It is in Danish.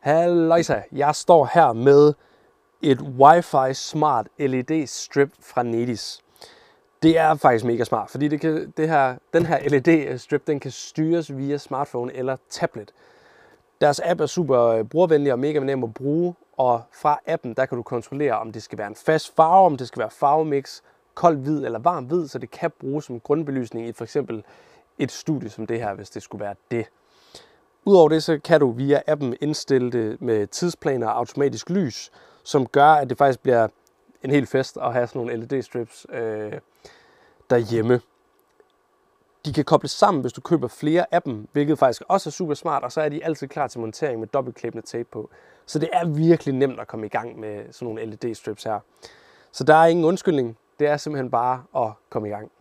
Halløjsa, jeg står her med et Wi-Fi Smart LED Strip fra Nedis. Det er faktisk mega smart, fordi det kan, det her, den her LED strip den kan styres via smartphone eller tablet. Deres app er super øh, brugervenlig og mega nem at bruge, og fra appen der kan du kontrollere, om det skal være en fast farve, om det skal være farvemix, kold hvid eller varm hvid, så det kan bruges som grundbelysning i for eksempel et studie som det her, hvis det skulle være det. Udover det, så kan du via appen indstille det med tidsplaner og automatisk lys, som gør, at det faktisk bliver en hel fest at have sådan nogle LED-strips øh, derhjemme. De kan kobles sammen, hvis du køber flere af dem, hvilket faktisk også er super smart, og så er de altid klar til montering med dobbeltklæbende tape på. Så det er virkelig nemt at komme i gang med sådan nogle LED-strips her. Så der er ingen undskyldning. Det er simpelthen bare at komme i gang.